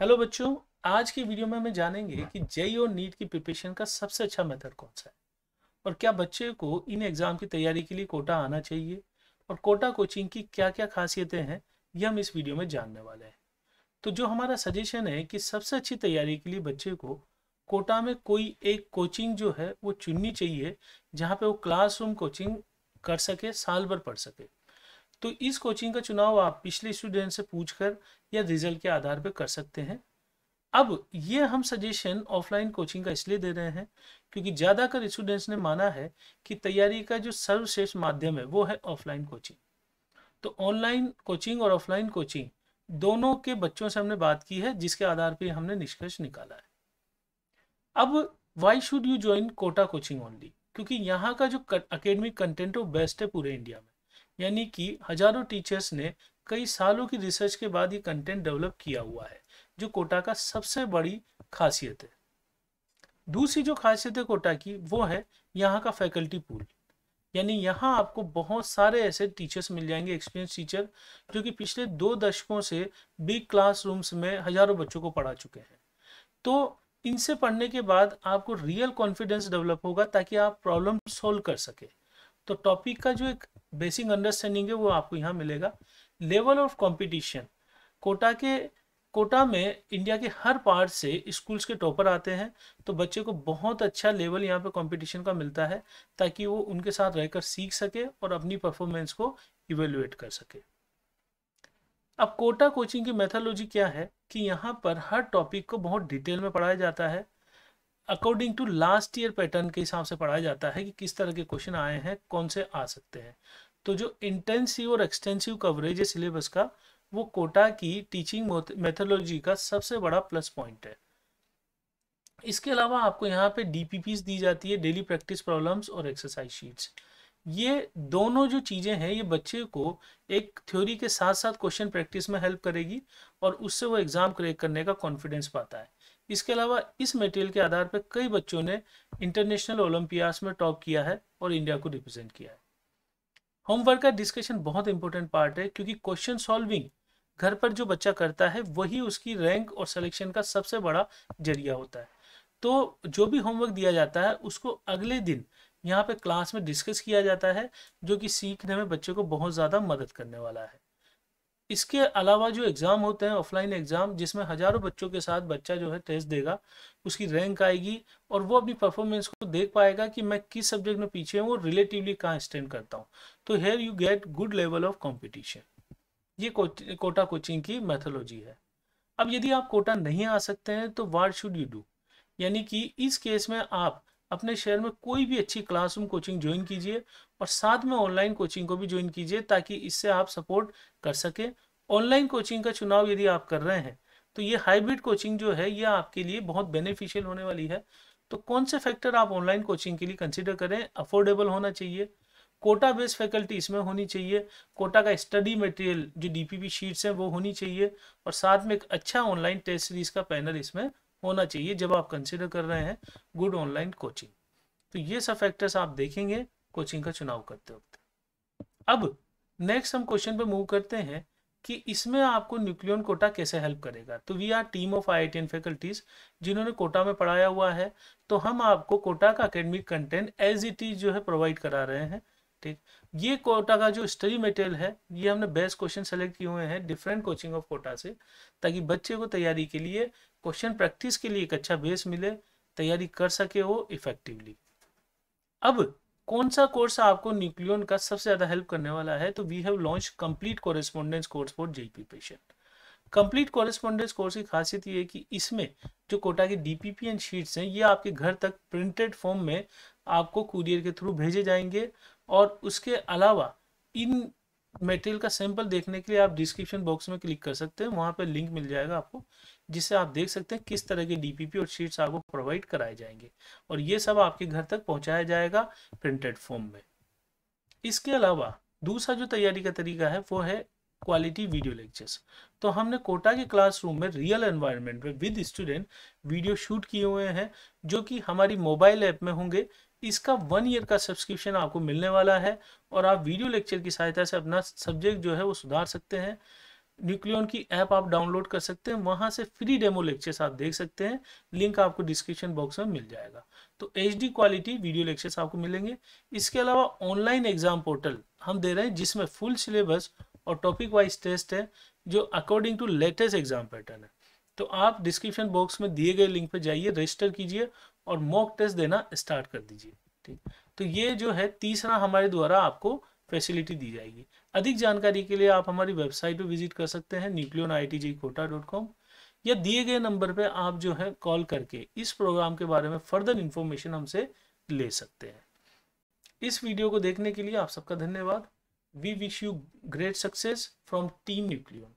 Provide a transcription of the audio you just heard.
hello बच्चों आज की वीडियो में हम जानेंगे कि जेई और नीट की प्रिपरेशन का सबसे अच्छा मेथड कौन सा है और क्या बच्चे को इन एग्ज़ाम की तैयारी के लिए कोटा आना चाहिए और कोटा कोचिंग की क्या क्या खासियतें हैं ये हम इस वीडियो में जानने वाले हैं तो जो हमारा सजेशन है कि सबसे अच्छी तैयारी के लिए बच्चे को कोटा में कोई एक कोचिंग जो है वो चुननी चाहिए जहाँ पे वो क्लासरूम कोचिंग कर सके साल भर पढ़ सके तो इस कोचिंग का चुनाव आप पिछले स्टूडेंट से पूछकर या रिजल्ट के आधार पर कर सकते हैं अब ये हम सजेशन ऑफलाइन कोचिंग का इसलिए दे रहे हैं क्योंकि ज़्यादातर स्टूडेंट्स ने माना है कि तैयारी का जो सर्वश्रेष्ठ माध्यम है वो है ऑफलाइन कोचिंग तो ऑनलाइन कोचिंग और ऑफलाइन कोचिंग दोनों के बच्चों से हमने बात की है जिसके आधार पर हमने निष्कर्ष निकाला है अब why should you join Kota coaching only क्योंकि यहाँ का जो अकेडमिक कंटेंट है वो बेस्ट है पूरे इंडिया में यानी कि हजारों टीचर्स ने कई सालों की रिसर्च के बाद ये कंटेंट डेवलप किया हुआ है जो कोटा का सबसे बड़ी खासियत है दूसरी जो खासियत है कोटा की वो है यहाँ का फैकल्टी पूल यानी यहाँ आपको बहुत सारे ऐसे टीचर्स मिल जाएंगे एक्सपीरियंस टीचर जो कि पिछले दो दशकों से बिग क्लासरूम्स में हजारों बच्चों को पढ़ा चुके हैं तो इनसे पढ़ने के बाद आपको रियल कॉन्फिडेंस डेवलप होगा ताकि आप प्रॉब्लम सोल्व कर सकें तो टॉपिक का जो एक बेसिक अंडरस्टैंडिंग है वो आपको यहाँ मिलेगा लेवल ऑफ कंपटीशन कोटा के कोटा में इंडिया के हर पार्ट से स्कूल्स के टॉपर आते हैं तो बच्चे को बहुत अच्छा लेवल यहाँ पे कंपटीशन का मिलता है ताकि वो उनके साथ रहकर सीख सके और अपनी परफॉर्मेंस को इवेल्युएट कर सके अब कोटा कोचिंग की मेथोलॉजी क्या है कि यहाँ पर हर टॉपिक को बहुत डिटेल में पढ़ाया जाता है according to last year pattern के हिसाब से पढ़ाया जाता है कि किस तरह के क्वेश्चन आए हैं कौन से आ सकते हैं तो जो इंटेंसिव और एक्सटेंसिव कवरेज है सिलेबस का वो कोटा की टीचिंग मेथोलॉजी का सबसे बड़ा प्लस पॉइंट है इसके अलावा आपको यहाँ पे डीपीपीस दी जाती है डेली प्रैक्टिस प्रॉब्लम्स और एक्सरसाइज शीट्स ये दोनों जो चीज़ें हैं ये बच्चे को एक थ्योरी के साथ साथ क्वेश्चन प्रैक्टिस में हेल्प करेगी और उससे वो एग्ज़ाम क्रैक करने का कॉन्फिडेंस पाता है इसके अलावा इस मेटेरियल के आधार पर कई बच्चों ने इंटरनेशनल ओलंपियास में टॉप किया है और इंडिया को रिप्रेजेंट किया है होमवर्क का डिस्कशन बहुत इंपॉर्टेंट पार्ट है क्योंकि क्वेश्चन सॉल्विंग घर पर जो बच्चा करता है वही उसकी रैंक और सिलेक्शन का सबसे बड़ा जरिया होता है तो जो भी होमवर्क दिया जाता है उसको अगले दिन यहाँ पे क्लास में डिस्कस किया जाता है जो कि सीखने में बच्चे को बहुत ज़्यादा मदद करने वाला है इसके अलावा जो एग्ज़ाम होते हैं ऑफलाइन एग्ज़ाम जिसमें हज़ारों बच्चों के साथ बच्चा जो है टेस्ट देगा उसकी रैंक आएगी और वो अपनी परफॉर्मेंस को देख पाएगा कि मैं किस सब्जेक्ट में पीछे हूँ और रिलेटिवली कहाँ स्टैंड करता हूँ तो here you get good level of competition ये कोटा कोचिंग की मैथोलॉजी है अब यदि आप कोटा नहीं आ सकते हैं तो वाट शुड यू डू यानी कि इस केस में आप अपने शहर में कोई भी अच्छी क्लासरूम कोचिंग ज्वाइन कीजिए और साथ में ऑनलाइन कोचिंग को भी ज्वाइन कीजिए ताकि इससे आप सपोर्ट कर सकें ऑनलाइन कोचिंग का चुनाव यदि आप कर रहे हैं तो ये हाइब्रिड कोचिंग जो है ये आपके लिए बहुत बेनिफिशियल होने वाली है तो कौन से फैक्टर आप ऑनलाइन कोचिंग के लिए कंसिडर करें अफोर्डेबल होना चाहिए कोटा बेस्ड फैकल्टी इसमें होनी चाहिए कोटा का स्टडी मटेरियल जो डीपीपी शीट्स हैं वो होनी चाहिए और साथ में एक अच्छा ऑनलाइन टेस्ट सीरीज का पैनल इसमें होना चाहिए जब आप कंसिडर कर रहे हैं गुड ऑनलाइन कोचिंग तो ये सब फैक्टर्स आप देखेंगे कोचिंग का चुनाव करते वक्त अब नेक्स्ट हम क्वेश्चन पे मूव करते हैं कि इसमें आपको न्यूक्लियन कोटा कैसे हेल्प करेगा तो we are team of I I faculties जिन्होंने कोटा में पढ़ाया हुआ है तो हम आपको कोटा का academic content as it is जो है प्रोवाइड करा रहे हैं ठीक ये कोटा का जो स्टडी मटेरियल है ये हमने बेस्ट क्वेश्चन सेलेक्ट किए हुए हैं डिफरेंट कोचिंग ऑफ कोटा से ताकि बच्चे को तैयारी के लिए क्वेश्चन प्रैक्टिस के लिए एक अच्छा बेस मिले तैयारी कर सके वो इफेक्टिवली अब कौन सा कोर्स आपको न्यूक्लियन का सबसे ज़्यादा हेल्प करने वाला है तो we have launch complete correspondence course for JP patient complete correspondence course की खासियत ये है कि इसमें जो कोटा के डीपीपीएन शीट्स हैं ये आपके घर तक प्रिंटेड फॉर्म में आपको कुरियर के थ्रू भेजे जाएंगे और उसके अलावा इन मटेरियल का सैंपल देखने के लिए आप डिस्क्रिप्शन बॉक्स में क्लिक कर सकते हैं वहाँ पर लिंक मिल जाएगा आपको जिससे आप देख सकते हैं किस तरह के डीपीपी और शीट्स आपको प्रोवाइड कराए जाएंगे और ये सब आपके घर तक पहुँचाया जाएगा प्रिंटेड फॉर्म में इसके अलावा दूसरा जो तैयारी का तरीका है वो है क्वालिटी वीडियो लेक्चर्स तो हमने कोटा के क्लासरूम में रियल एनवायरनमेंट में विद स्टूडेंट वीडियो शूट किए हुए हैं जो कि हमारी मोबाइल ऐप में होंगे इसका वन ईयर का सब्सक्रिप्शन आपको मिलने वाला है और आप वीडियो लेक्चर की सहायता से अपना सब्जेक्ट जो है वो सुधार सकते हैं न्यूक्लियन की ऐप आप डाउनलोड कर सकते हैं वहां से फ्री डेमो लेक्चर्स आप देख सकते हैं लिंक आपको डिस्क्रिप्शन बॉक्स में मिल जाएगा तो एच क्वालिटी वीडियो लेक्चर्स आपको मिलेंगे इसके अलावा ऑनलाइन एग्जाम पोर्टल हम दे रहे हैं जिसमें फुल सिलेबस और टॉपिक वाइज टेस्ट है जो according to latest exam pattern है तो आप डिस्क्रिप्शन बॉक्स में दिए गए लिंक पर जाइए रजिस्टर कीजिए और मॉक टेस्ट देना स्टार्ट कर दीजिए ठीक तो ये जो है तीसरा हमारे द्वारा आपको फैसिलिटी दी जाएगी अधिक जानकारी के लिए आप हमारी वेबसाइट पर विजिट कर सकते हैं Nucleon I T JEE Kota dot com या दिए गए नंबर पर आप जो है कॉल करके इस प्रोग्राम के बारे में फर्दर इंफॉर्मेशन हमसे ले सकते हैं इस वीडियो को देखने के लिए आप सबका धन्यवाद we wish you great success from team nucleon